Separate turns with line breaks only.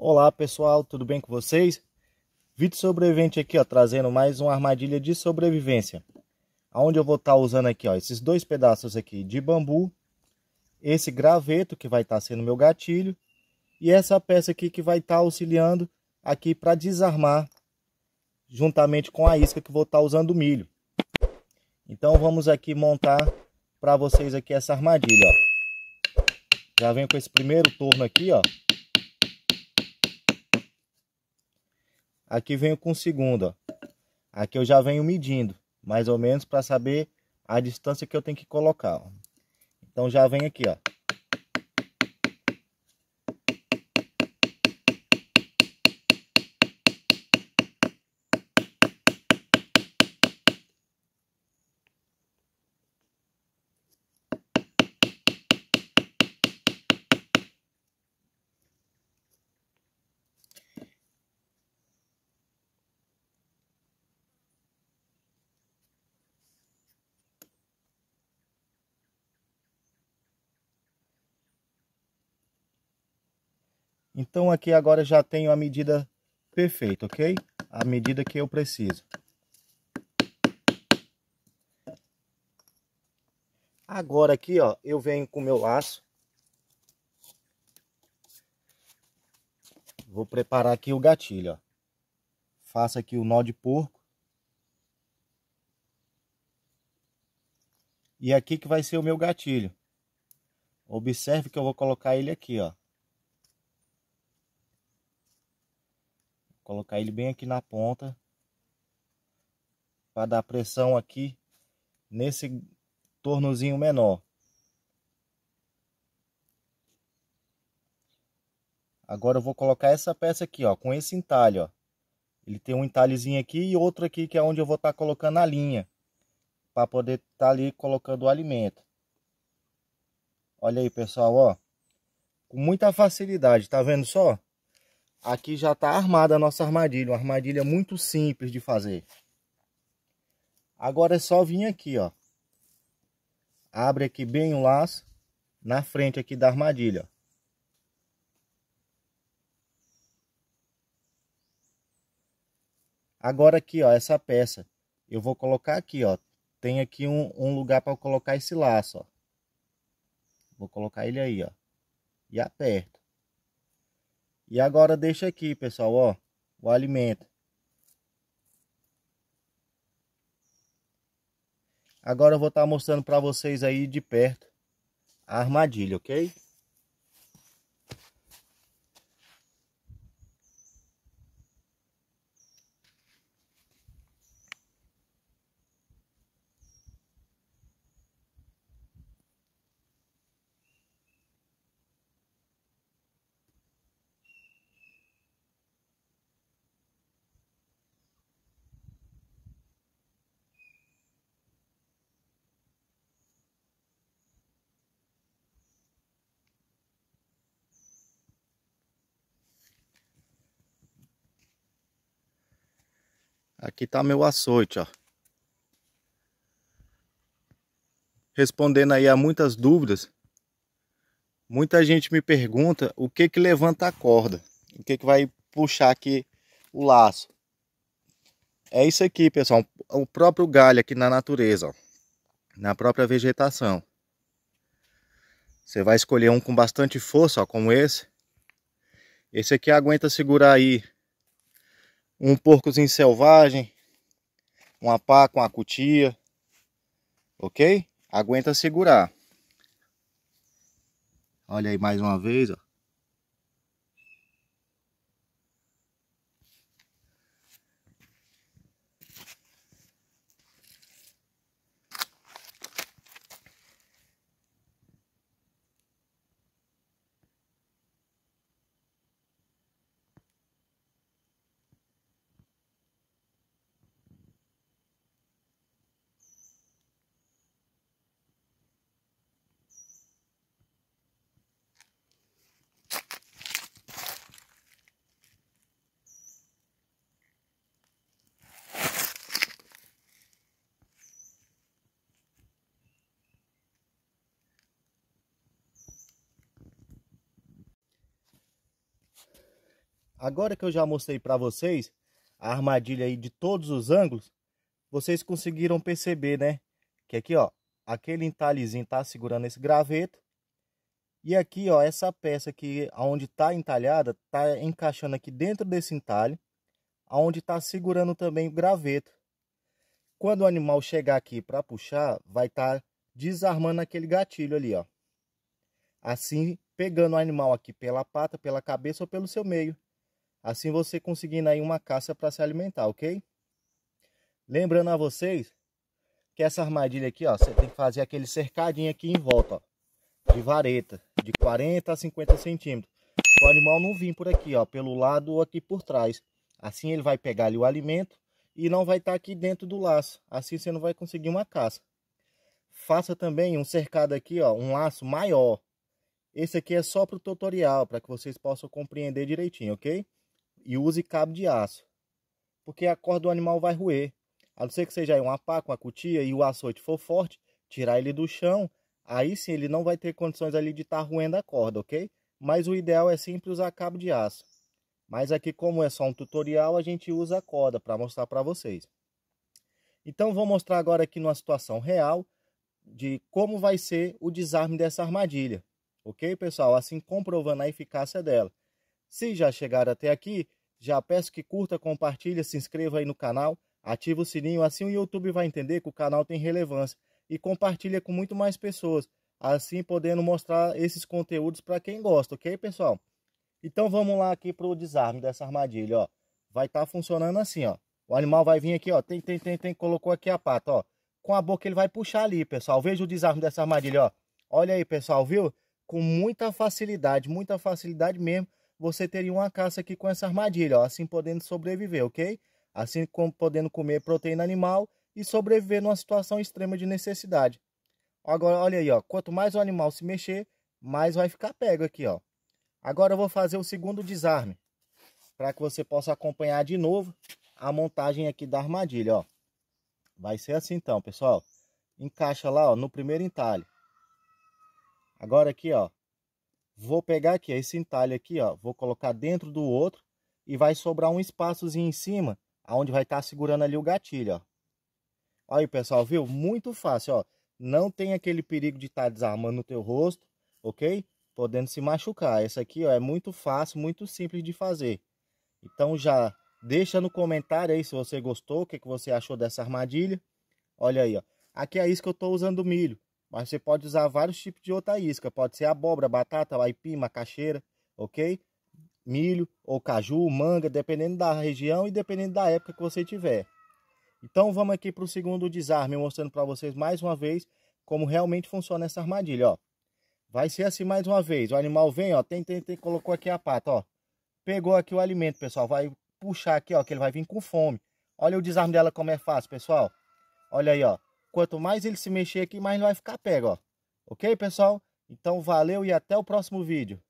Olá pessoal, tudo bem com vocês? Vídeo sobrevivente aqui, ó, trazendo mais uma armadilha de sobrevivência. Onde eu vou estar tá usando aqui, ó, esses dois pedaços aqui de bambu, esse graveto que vai estar tá sendo meu gatilho e essa peça aqui que vai estar tá auxiliando aqui para desarmar juntamente com a isca que vou estar tá usando o milho. Então vamos aqui montar para vocês aqui essa armadilha, ó. Já venho com esse primeiro torno aqui, ó. Aqui venho com o segundo, ó. Aqui eu já venho medindo, mais ou menos, para saber a distância que eu tenho que colocar, ó. Então já vem aqui, ó. Então aqui agora já tenho a medida perfeita, ok? A medida que eu preciso. Agora aqui, ó, eu venho com o meu laço. Vou preparar aqui o gatilho, ó. Faço aqui o nó de porco. E aqui que vai ser o meu gatilho. Observe que eu vou colocar ele aqui, ó. Colocar ele bem aqui na ponta. Para dar pressão aqui nesse tornozinho menor. Agora eu vou colocar essa peça aqui, ó, com esse entalhe, ó. Ele tem um entalhezinho aqui e outro aqui que é onde eu vou estar tá colocando a linha. Para poder estar tá ali colocando o alimento. Olha aí, pessoal, ó. Com muita facilidade, tá vendo só? Aqui já está armada a nossa armadilha, uma armadilha muito simples de fazer. Agora é só vir aqui, ó. Abre aqui bem o laço na frente aqui da armadilha, Agora aqui, ó, essa peça, eu vou colocar aqui, ó. Tem aqui um, um lugar para colocar esse laço, ó. Vou colocar ele aí, ó. E aperto. E agora deixa aqui, pessoal, ó, o alimento. Agora eu vou estar tá mostrando para vocês aí de perto a armadilha, ok? Aqui tá meu açoite, ó. Respondendo aí a muitas dúvidas, muita gente me pergunta o que que levanta a corda, o que que vai puxar aqui o laço. É isso aqui, pessoal, o próprio galho aqui na natureza, ó, na própria vegetação. Você vai escolher um com bastante força, ó, como esse. Esse aqui aguenta segurar aí um porcozinho selvagem, uma pá com a cutia, ok? Aguenta segurar. Olha aí mais uma vez, ó. Agora que eu já mostrei para vocês a armadilha aí de todos os ângulos, vocês conseguiram perceber, né? Que aqui, ó, aquele entalhezinho tá segurando esse graveto. E aqui, ó, essa peça aqui, aonde tá entalhada, tá encaixando aqui dentro desse entalhe, aonde tá segurando também o graveto. Quando o animal chegar aqui para puxar, vai estar tá desarmando aquele gatilho ali, ó. Assim, pegando o animal aqui pela pata, pela cabeça ou pelo seu meio. Assim você conseguindo aí uma caça para se alimentar, ok? Lembrando a vocês que essa armadilha aqui, ó, você tem que fazer aquele cercadinho aqui em volta, ó, de vareta, de 40 a 50 centímetros. O animal não vir por aqui, ó, pelo lado ou aqui por trás. Assim ele vai pegar ali o alimento e não vai estar tá aqui dentro do laço. Assim você não vai conseguir uma caça. Faça também um cercado aqui, ó, um laço maior. Esse aqui é só para o tutorial, para que vocês possam compreender direitinho, ok? e use cabo de aço, porque a corda do animal vai roer. A não ser que seja um com uma cutia e o açoite for forte, tirar ele do chão, aí sim ele não vai ter condições ali de estar tá roendo a corda, ok? Mas o ideal é sempre usar cabo de aço. Mas aqui como é só um tutorial, a gente usa a corda para mostrar para vocês. Então vou mostrar agora aqui numa situação real de como vai ser o desarme dessa armadilha. Ok, pessoal? Assim comprovando a eficácia dela. Se já chegaram até aqui, já peço que curta, compartilhe, se inscreva aí no canal, ative o sininho, assim o YouTube vai entender que o canal tem relevância e compartilha com muito mais pessoas, assim podendo mostrar esses conteúdos para quem gosta, ok, pessoal? Então vamos lá aqui para o desarme dessa armadilha, ó. Vai estar tá funcionando assim, ó. O animal vai vir aqui, ó. Tem, tem, tem, tem. Colocou aqui a pata, ó. Com a boca ele vai puxar ali, pessoal. Veja o desarme dessa armadilha, ó. Olha aí, pessoal, viu? Com muita facilidade, muita facilidade mesmo você teria uma caça aqui com essa armadilha, ó, assim podendo sobreviver, ok? Assim como podendo comer proteína animal e sobreviver numa situação extrema de necessidade. Agora, olha aí, ó, quanto mais o animal se mexer, mais vai ficar pego aqui, ó. Agora eu vou fazer o segundo desarme, para que você possa acompanhar de novo a montagem aqui da armadilha, ó. Vai ser assim então, pessoal. Encaixa lá, ó, no primeiro entalhe. Agora aqui, ó, Vou pegar aqui esse entalhe aqui, ó, vou colocar dentro do outro e vai sobrar um espaçozinho em cima, aonde vai estar tá segurando ali o gatilho, ó. Aí, pessoal, viu? Muito fácil, ó. Não tem aquele perigo de estar tá desarmando o teu rosto, ok? Podendo se machucar. Essa aqui, ó, é muito fácil, muito simples de fazer. Então já deixa no comentário aí se você gostou, o que, que você achou dessa armadilha. Olha aí, ó. Aqui é isso que eu estou usando milho. Mas você pode usar vários tipos de outra isca. Pode ser abóbora, batata, aipim, macaxeira, ok? Milho ou caju, manga, dependendo da região e dependendo da época que você tiver. Então vamos aqui para o segundo desarme, mostrando para vocês mais uma vez como realmente funciona essa armadilha, ó. Vai ser assim mais uma vez. O animal vem, ó, tem, tem, tem, colocou aqui a pata, ó. Pegou aqui o alimento, pessoal. Vai puxar aqui, ó, que ele vai vir com fome. Olha o desarme dela como é fácil, pessoal. Olha aí, ó. Quanto mais ele se mexer aqui, mais ele vai ficar pego, ó. Ok, pessoal? Então, valeu e até o próximo vídeo.